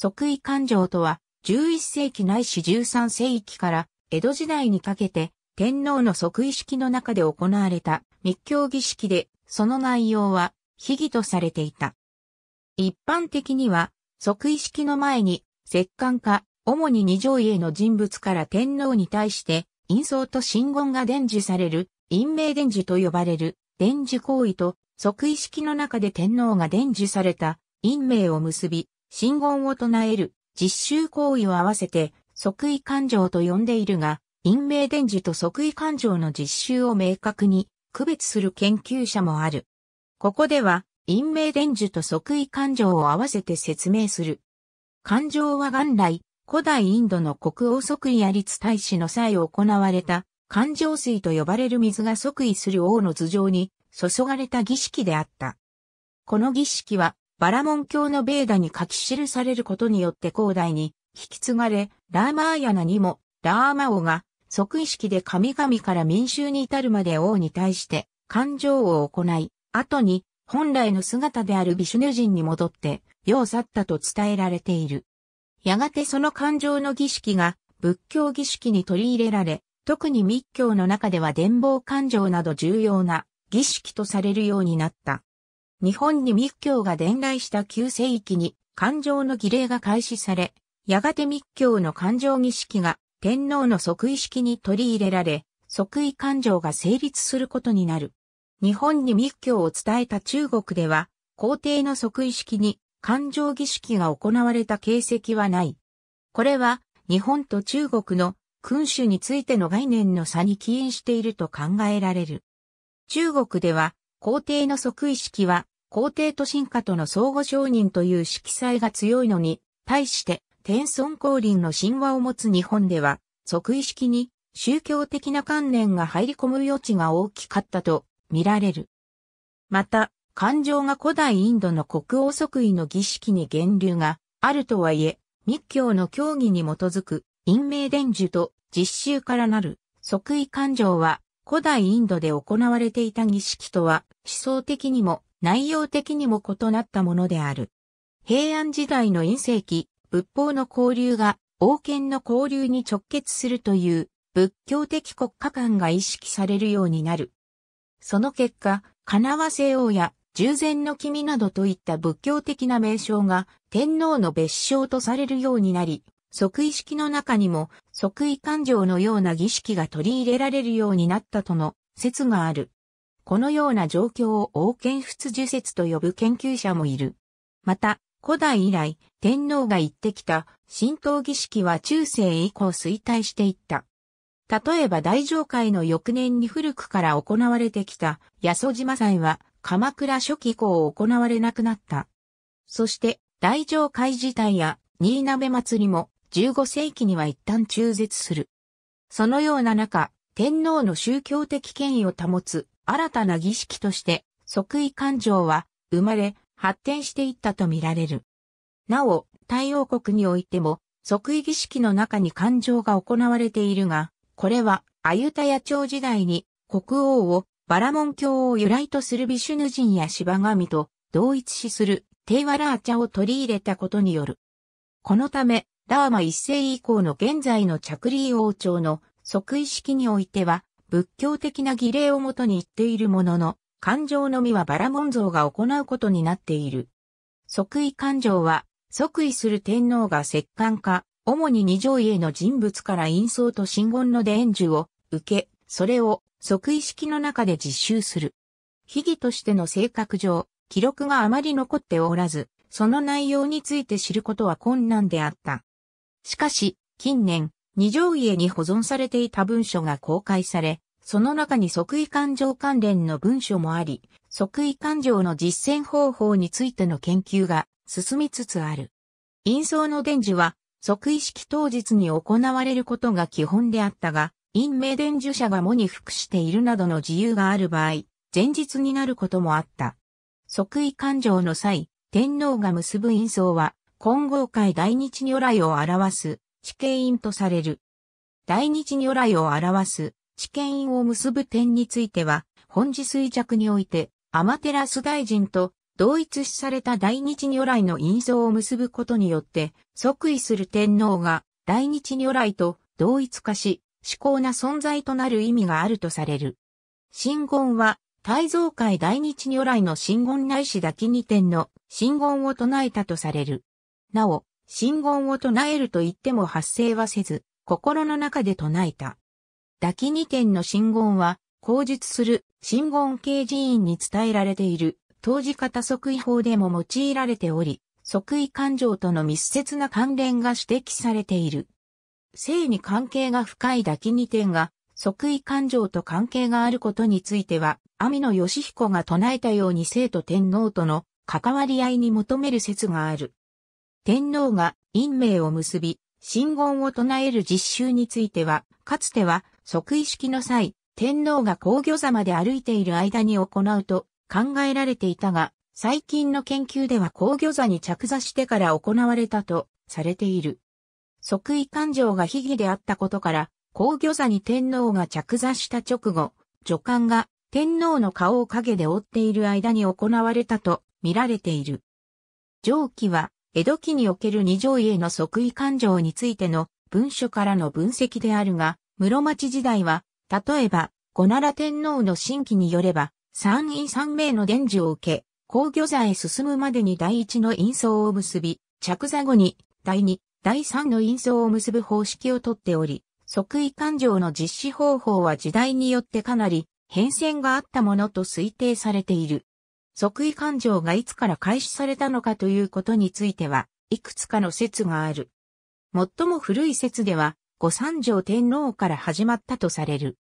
即位感情とは、11世紀ないし13世紀から江戸時代にかけて天皇の即位式の中で行われた密教儀式で、その内容は秘儀とされていた。一般的には、即位式の前に、摂関か、主に二条家の人物から天皇に対して、陰相と真言が伝授される、陰明伝授と呼ばれる、伝授行為と、即位式の中で天皇が伝授された、陰明を結び、信言を唱える、実習行為を合わせて、即位感情と呼んでいるが、陰明伝授と即位感情の実習を明確に区別する研究者もある。ここでは、陰明伝授と即位感情を合わせて説明する。感情は元来、古代インドの国王即位ありつ大使の際行われた、感情水と呼ばれる水が即位する王の頭上に注がれた儀式であった。この儀式はバラモン教のベーダに書き記されることによって広大に引き継がれ、ラーマーヤナにも、ラーマ王が即意識で神々から民衆に至るまで王に対して感情を行い、後に本来の姿であるビシュネ人に戻って世を去ったと伝えられている。やがてその感情の儀式が仏教儀式に取り入れられ、特に密教の中では伝法感情など重要な儀式とされるようになった。日本に密教が伝来した旧世紀に感情の儀礼が開始され、やがて密教の感情儀式が天皇の即位式に取り入れられ、即位感情が成立することになる。日本に密教を伝えた中国では、皇帝の即位式に感情儀式が行われた形跡はない。これは日本と中国の君主についての概念の差に起因していると考えられる。中国では皇帝の即位式は、皇帝と進化との相互承認という色彩が強いのに、対して、天孫降臨の神話を持つ日本では、即位式に宗教的な観念が入り込む余地が大きかったと見られる。また、感情が古代インドの国王即位の儀式に源流があるとはいえ、密教の教義に基づく、陰明伝授と実習からなる即位感情は古代インドで行われていた儀式とは思想的にも内容的にも異なったものである。平安時代の陰世紀、仏法の交流が王権の交流に直結するという仏教的国家観が意識されるようになる。その結果、金和せ王や従前の君などといった仏教的な名称が天皇の別称とされるようになり、即位式の中にも即位感情のような儀式が取り入れられるようになったとの説がある。このような状況を王権仏樹説と呼ぶ研究者もいる。また、古代以来、天皇が言ってきた神道儀式は中世以降衰退していった。例えば大上会の翌年に古くから行われてきた八十島祭は鎌倉初期以降行われなくなった。そして大上会自体や新鍋祭りも15世紀には一旦中絶する。そのような中、天皇の宗教的権威を保つ新たな儀式として、即位感情は生まれ、発展していったとみられる。なお、太陽国においても、即位儀式の中に感情が行われているが、これは、アユタヤ朝時代に、国王をバラモン教を由来とするビシュヌ人や芝神と同一視するテイワラーチャを取り入れたことによる。このため、ラーマ一世以降の現在の着理王朝の即位式においては、仏教的な儀礼をもとに言っているものの、感情のみはバラモン像が行うことになっている。即位感情は、即位する天皇が摂関か、主に二条家の人物から陰相と真言の伝授を受け、それを即位式の中で実習する。秘儀としての性格上、記録があまり残っておらず、その内容について知ることは困難であった。しかし、近年、二条家に保存されていた文書が公開され、その中に即位勘定関連の文書もあり、即位勘定の実践方法についての研究が進みつつある。陰奏の伝授は、即位式当日に行われることが基本であったが、陰明伝授者が喪に服しているなどの自由がある場合、前日になることもあった。即位勘定の際、天皇が結ぶ陰奏は、金剛界大日如来を表す地形院とされる。大日如来を表す地形院を結ぶ点については、本次衰弱において、アマテラス大臣と同一視された大日如来の印象を結ぶことによって、即位する天皇が大日如来と同一化し、至高な存在となる意味があるとされる。真言は、大蔵界大日如来の真言内視だけに点の真言を唱えたとされる。なお、信言を唱えると言っても発声はせず、心の中で唱えた。抱き二点の信言は、口述する信言系寺院に伝えられている、当時型即位法でも用いられており、即位感情との密接な関連が指摘されている。性に関係が深い抱き二点が、即位感情と関係があることについては、網野義彦が唱えたように生と天皇との関わり合いに求める説がある。天皇が陰命を結び、神言を唱える実習については、かつては即位式の際、天皇が皇御座まで歩いている間に行うと考えられていたが、最近の研究では皇御座に着座してから行われたとされている。即位感情が悲儀であったことから、皇居座に天皇が着座した直後、女官が天皇の顔を陰で覆っている間に行われたと見られている。上記は江戸期における二条家の即位感情についての文書からの分析であるが、室町時代は、例えば、五奈良天皇の新規によれば、三院三名の伝授を受け、皇居座へ進むまでに第一の印相を結び、着座後に、第二、第三の印相を結ぶ方式をとっており、即位感情の実施方法は時代によってかなり変遷があったものと推定されている。即位感情がいつから開始されたのかということについては、いくつかの説がある。最も古い説では、御三条天皇から始まったとされる。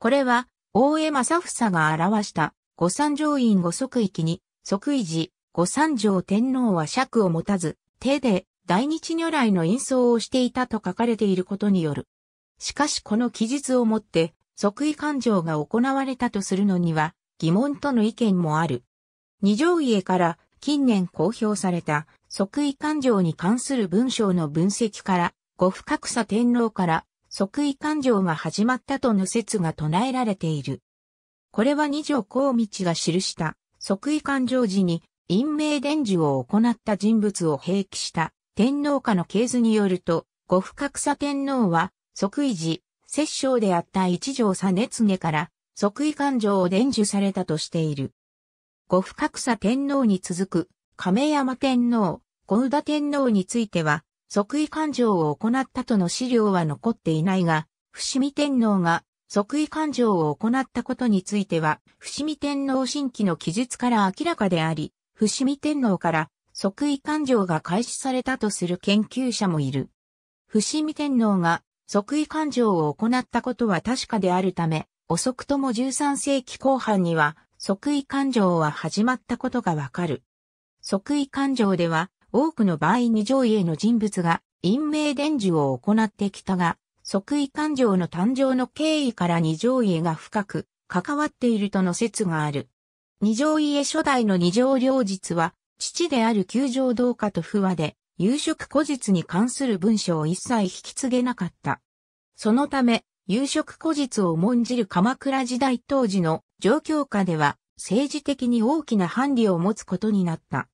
これは、大江正房が表した御三条院ご即位域に、即位時、御三条天皇は尺を持たず、手で大日如来の演奏をしていたと書かれていることによる。しかしこの記述をもって、即位感情が行われたとするのには、疑問との意見もある。二条家から近年公表された即位感情に関する文章の分析から、五不格差天皇から即位感情が始まったとの説が唱えられている。これは二条光道が記した即位感情時に陰明伝授を行った人物を併記した天皇家の系図によると、五不格差天皇は即位時、摂政であった一条実根から即位感情を伝授されたとしている。不深草天皇に続く亀山天皇、小宇田天皇については、即位勘定を行ったとの資料は残っていないが、伏見天皇が即位勘定を行ったことについては、伏見天皇新規の記述から明らかであり、伏見天皇から即位勘定が開始されたとする研究者もいる。伏見天皇が即位勘定を行ったことは確かであるため、遅くとも13世紀後半には即位感情は始まったことがわかる。即位感情では、多くの場合に上位への人物が、陰命伝授を行ってきたが、即位感情の誕生の経緯から二条家が深く関わっているとの説がある。二条家初代の二条両実は、父である九条道家と不和で、夕食古実に関する文書を一切引き継げなかった。そのため、夕食古実を重んじる鎌倉時代当時の状況下では政治的に大きな範理を持つことになった。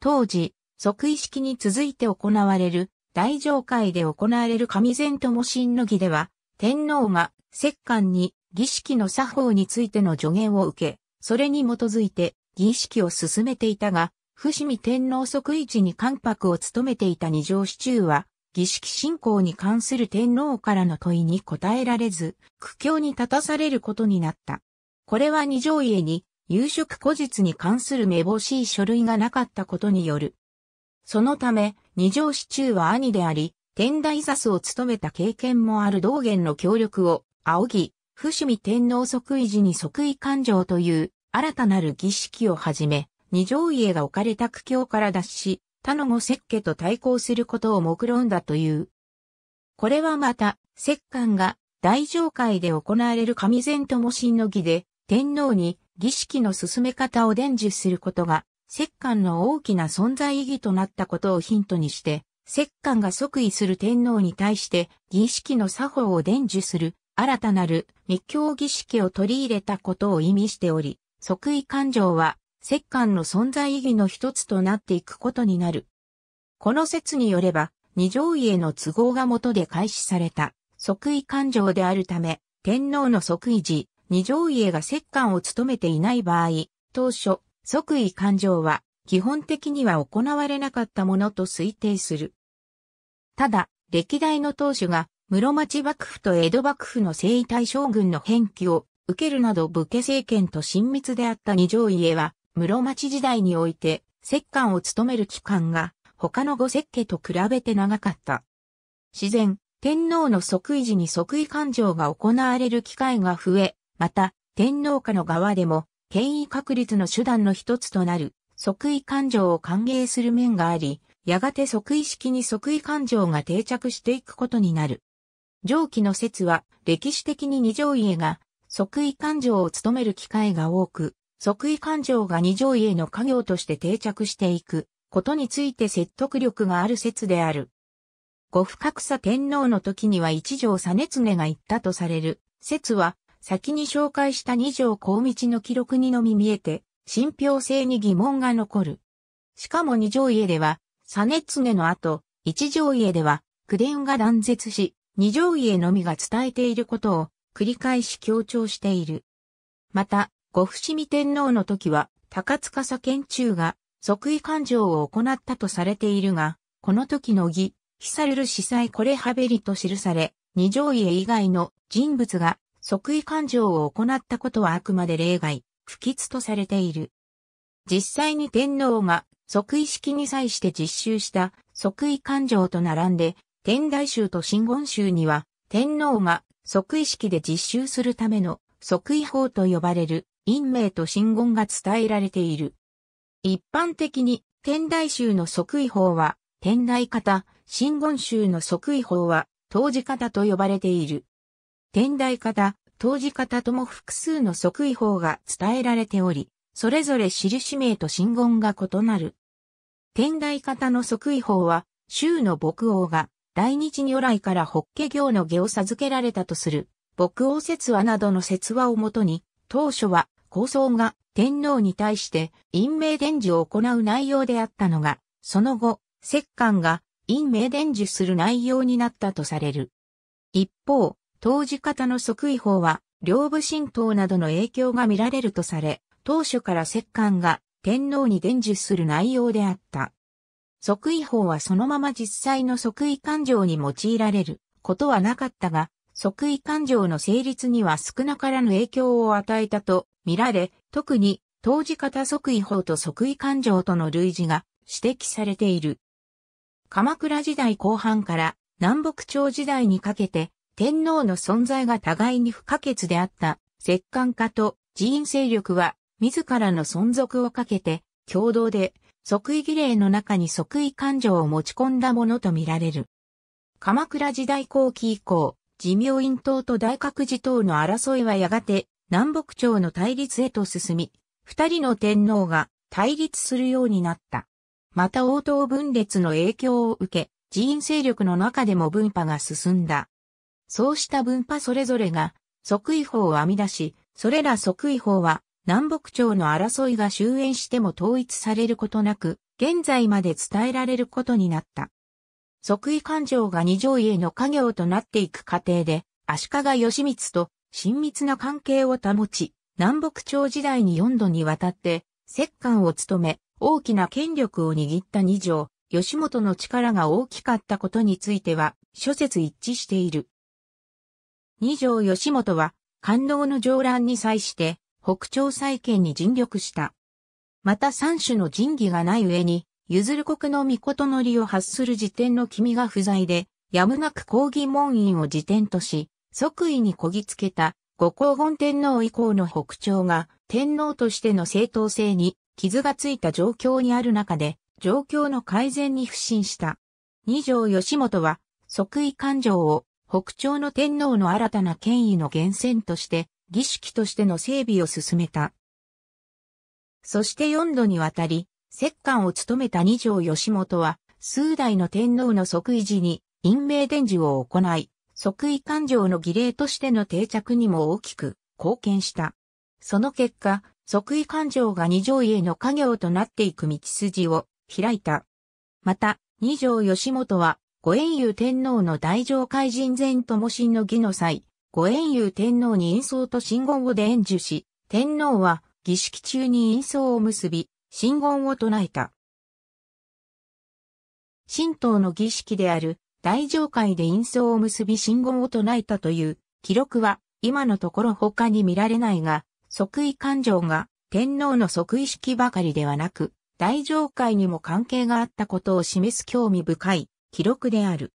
当時、即位式に続いて行われる大上会で行われる上善友神の儀では、天皇が摂関に儀式の作法についての助言を受け、それに基づいて儀式を進めていたが、伏見天皇即位時に関白を務めていた二条市中は、儀式進行に関する天皇からの問いに答えられず、苦境に立たされることになった。これは二条家に夕食後日に関するめぼしい書類がなかったことによる。そのため、二条市中は兄であり、天台座を務めた経験もある道元の協力を、仰ぎ、伏見天皇即位時に即位勘定という新たなる儀式をはじめ、二条家が置かれた苦境から脱し、他の後石家と対抗することを目論んだという。これはまた、石官が大上会で行われる上前とも新の儀で、天皇に儀式の進め方を伝授することが、摂関の大きな存在意義となったことをヒントにして、摂関が即位する天皇に対して儀式の作法を伝授する新たなる密教儀式を取り入れたことを意味しており、即位感情は摂関の存在意義の一つとなっていくことになる。この説によれば、二条位への都合がとで開始された即位感情であるため、天皇の即位時、二条家が摂関を務めていない場合、当初、即位勘定は、基本的には行われなかったものと推定する。ただ、歴代の当主が、室町幕府と江戸幕府の征夷大将軍の返記を受けるなど武家政権と親密であった二条家は、室町時代において、摂関を務める期間が、他の五石家と比べて長かった。自然、天皇の即位時に即位勘定が行われる機会が増え、また、天皇家の側でも、権威確立の手段の一つとなる、即位感情を歓迎する面があり、やがて即位式に即位感情が定着していくことになる。上記の説は、歴史的に二条家が、即位感情を務める機会が多く、即位感情が二条家の家業として定着していく、ことについて説得力がある説である。五不覚差天皇の時には一条実経が言ったとされる、説は、先に紹介した二条高道の記録にのみ見えて、信憑性に疑問が残る。しかも二条家では、ツネの後、一条家では、口伝が断絶し、二条家のみが伝えていることを繰り返し強調している。また、五伏見天皇の時は、高塚左賢中が即位勘定を行ったとされているが、この時の儀、被される司祭これはべりと記され、二条家以外の人物が即位勘定を行ったことはあくまで例外、不吉とされている。実際に天皇が即位式に際して実習した即位勘定と並んで、天台宗と真言宗には、天皇が即位式で実習するための即位法と呼ばれる陰名と真言が伝えられている。一般的に天台宗の即位法は天台型、新言宗の即位法は当時型と呼ばれている。天台型、当時方とも複数の即位法が伝えられており、それぞれ印名と信言が異なる。天台方の即位法は、州の牧王が、来日如来から法華行の下を授けられたとする、牧王説話などの説話をもとに、当初は、高僧が天皇に対して、陰明伝授を行う内容であったのが、その後、摂関が陰明伝授する内容になったとされる。一方、当時方の即位法は、両部神道などの影響が見られるとされ、当初から摂関が天皇に伝授する内容であった。即位法はそのまま実際の即位感情に用いられることはなかったが、即位感情の成立には少なからぬ影響を与えたと見られ、特に当時方即位法と即位感情との類似が指摘されている。鎌倉時代後半から南北朝時代にかけて天皇の存在が互いに不可欠であった、摂関家と寺院勢力は、自らの存続をかけて、共同で、即位儀礼の中に即位感情を持ち込んだものとみられる。鎌倉時代後期以降、寺明院党と大覚寺党の争いはやがて、南北朝の対立へと進み、二人の天皇が対立するようになった。また応答分裂の影響を受け、寺院勢力の中でも分派が進んだ。そうした分派それぞれが即位法を編み出し、それら即位法は南北朝の争いが終焉しても統一されることなく、現在まで伝えられることになった。即位勘定が二条への家業となっていく過程で、足利義満と親密な関係を保ち、南北朝時代に四度にわたって、摂関を務め、大きな権力を握った二条、吉本の力が大きかったことについては、諸説一致している。二条義元は、官能の上乱に際して、北朝再建に尽力した。また三種の神器がない上に、譲る国の御事のりを発する時点の君が不在で、やむなく抗議門院を辞典とし、即位にこぎつけた、五皇本天皇以降の北朝が、天皇としての正当性に傷がついた状況にある中で、状況の改善に不信した。二条義元は、即位感情を北朝の天皇の新たな権威の源泉として、儀式としての整備を進めた。そして四度にわたり、摂関を務めた二条義元は、数代の天皇の即位時に、陰明伝授を行い、即位官場の儀礼としての定着にも大きく貢献した。その結果、即位官場が二条への家業となっていく道筋を開いた。また、二条義元はご遠遊天皇の大上海人前とも神の儀の際、ご遠遊天皇に陰奏と神言をで授し、天皇は儀式中に陰奏を結び、神言を唱えた。神道の儀式である大上会で陰奏を結び神言を唱えたという記録は今のところ他に見られないが、即位感情が天皇の即位式ばかりではなく、大上会にも関係があったことを示す興味深い記録である。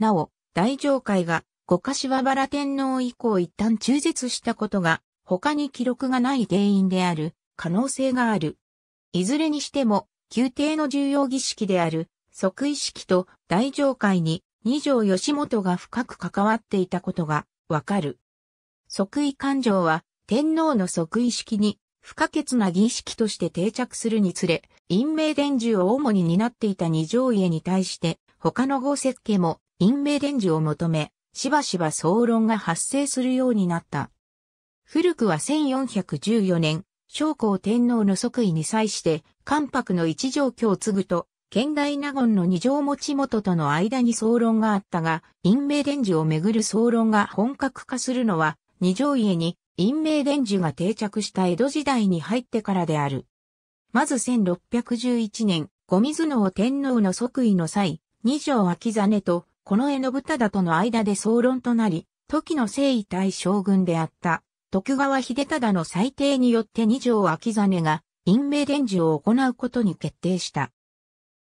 なお、大上会が五柏原天皇以降一旦中絶したことが他に記録がない原因である可能性がある。いずれにしても、宮廷の重要儀式である即位式と大上会に二条義元が深く関わっていたことがわかる。即位感情は天皇の即位式に不可欠な儀式として定着するにつれ、陰明伝授を主に担っていた二条家に対して他の豪雪家も陰明伝授を求め、しばしば騒論が発生するようになった。古くは1414年、将高天皇の即位に際して、関白の一条京を継ぐと、県大納言の二条持ち元との間に騒論があったが、陰明伝授をめぐる騒論が本格化するのは、二条家に陰明伝授が定着した江戸時代に入ってからである。まず1611年、ズ水を天皇の即位の際、二条秋真とこの絵の豚だとの間で総論となり、時の征夷大将軍であった徳川秀忠の裁定によって二条秋真が陰明伝授を行うことに決定した。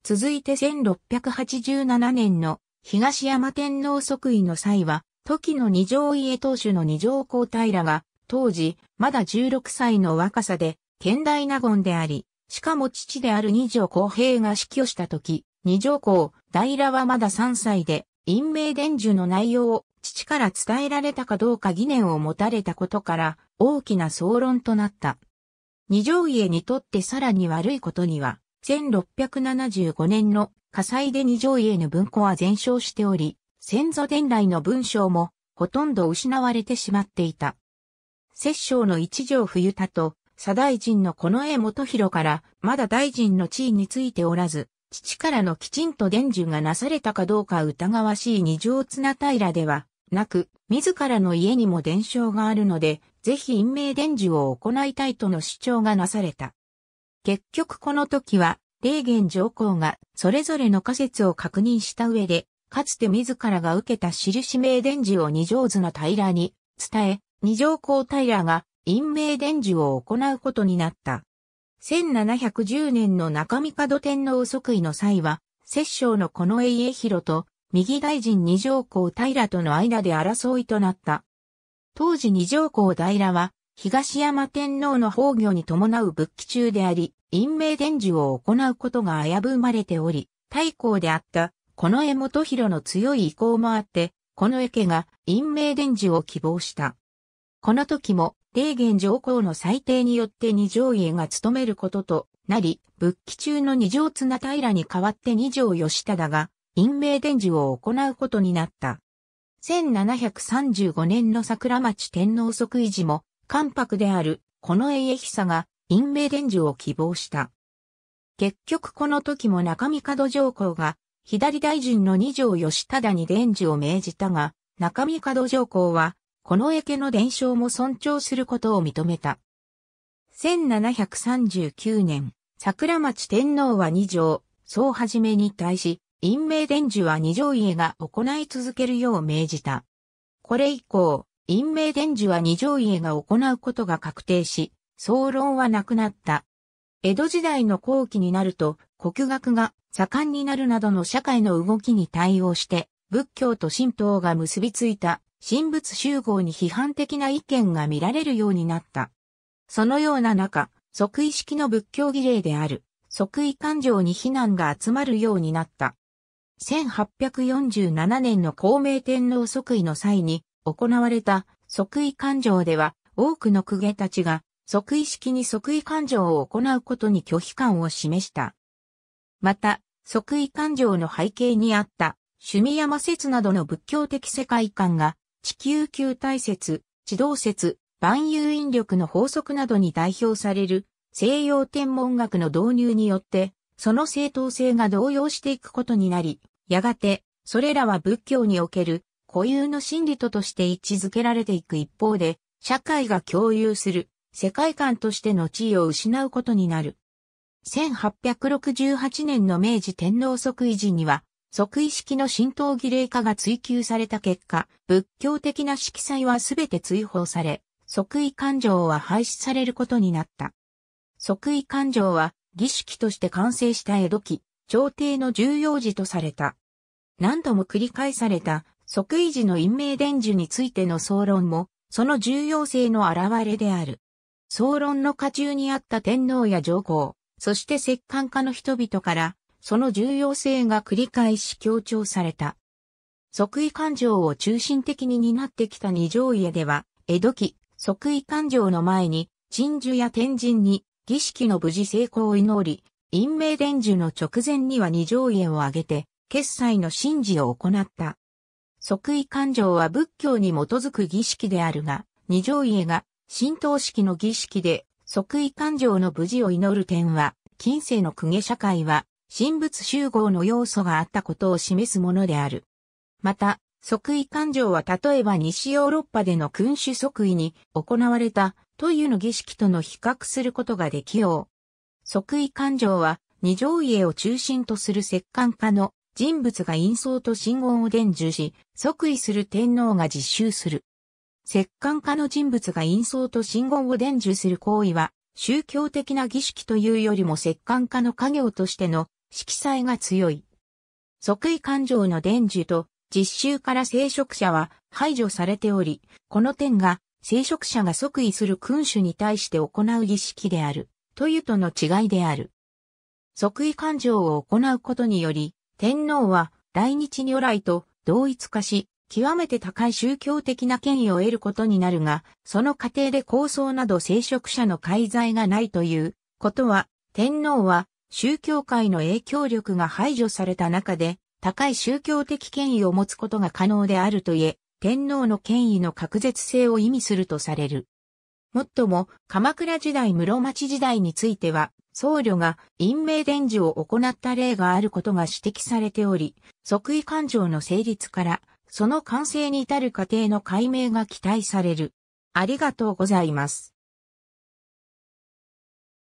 続いて1687年の東山天皇即位の際は、時の二条家当主の二条皇太らが、当時、まだ16歳の若さで、県大納言であり、しかも父である二条公平が死去した時、二条公、大羅はまだ3歳で、陰明伝授の内容を父から伝えられたかどうか疑念を持たれたことから大きな総論となった。二条家にとってさらに悪いことには、1675年の火災で二条家の文庫は全焼しており、先祖伝来の文章もほとんど失われてしまっていた。摂政の一条冬田と左大臣の近衛元弘からまだ大臣の地位についておらず、父からのきちんと伝授がなされたかどうか疑わしい二条綱平ではなく、自らの家にも伝承があるので、ぜひ陰名伝授を行いたいとの主張がなされた。結局この時は、霊源上皇がそれぞれの仮説を確認した上で、かつて自らが受けた印名伝授を二条図の平に伝え、二条皇平が陰名伝授を行うことになった。1710年の中身門天皇即位の際は、摂政の近衛家広と、右大臣二条公平との間で争いとなった。当時二条公平は、東山天皇の崩御に伴う仏記中であり、陰命伝授を行うことが危ぶまれており、太公であった、近衛元広の強い意向もあって、近衛家が陰明伝授を希望した。この時も、霊元上皇の裁定によって二条家が務めることとなり、仏記中の二条綱平に代わって二条義忠が、陰明伝授を行うことになった。1735年の桜町天皇即位時も、関白である、この家久が、陰明伝授を希望した。結局この時も中見門上皇が、左大臣の二条義忠に伝授を命じたが、中見門上皇は、この池の伝承も尊重することを認めた。1739年、桜町天皇は二条、総はじめに対し、陰明伝授は二条家が行い続けるよう命じた。これ以降、陰明伝授は二条家が行うことが確定し、総論はなくなった。江戸時代の後期になると、国学が盛んになるなどの社会の動きに対応して、仏教と神道が結びついた神仏集合に批判的な意見が見られるようになった。そのような中、即位式の仏教儀礼である、即位感情に非難が集まるようになった。1847年の孔明天皇即位の際に行われた即位感情では多くの公家たちが即位式に即位感情を行うことに拒否感を示した。また、即位感情の背景にあった、趣味山説などの仏教的世界観が地球球体説、地動説、万有引力の法則などに代表される西洋天文学の導入によって、その正当性が動揺していくことになり、やがて、それらは仏教における固有の真理ととして位置づけられていく一方で、社会が共有する世界観としての地位を失うことになる。1868年の明治天皇即位時には、即位式の浸透儀礼化が追求された結果、仏教的な色彩はすべて追放され、即位感情は廃止されることになった。即位感情は儀式として完成した江戸期、朝廷の重要時とされた。何度も繰り返された即位時の陰明伝授についての総論も、その重要性の表れである。総論の下中にあった天皇や上皇、そして摂関家の人々から、その重要性が繰り返し強調された。即位感情を中心的に担ってきた二条家では、江戸期、即位感情の前に、鎮守や天神に、儀式の無事成功を祈り、陰明伝授の直前には二条家を挙げて、決済の神事を行った。即位感情は仏教に基づく儀式であるが、二条家が神道式の儀式で即位感情の無事を祈る点は、近世の公家社会は神仏集合の要素があったことを示すものである。また、即位感情は例えば西ヨーロッパでの君主即位に行われたというの儀式との比較することができよう。即位感情は二条家を中心とする摂関家の人物が陰相と信言を伝授し、即位する天皇が実習する。摂関家の人物が陰相と信言を伝授する行為は、宗教的な儀式というよりも摂関家の家業としての色彩が強い。即位感情の伝授と実習から聖職者は排除されており、この点が聖職者が即位する君主に対して行う儀式である、というとの違いである。即位感情を行うことにより、天皇は来日如来と同一化し、極めて高い宗教的な権威を得ることになるが、その過程で構想など聖職者の介在がないということは、天皇は宗教界の影響力が排除された中で、高い宗教的権威を持つことが可能であるといえ、天皇の権威の確絶性を意味するとされる。もっとも、鎌倉時代室町時代については、僧侶が陰命伝授を行った例があることが指摘されており、即位感情の成立から、その完成に至る過程の解明が期待される。ありがとうございます。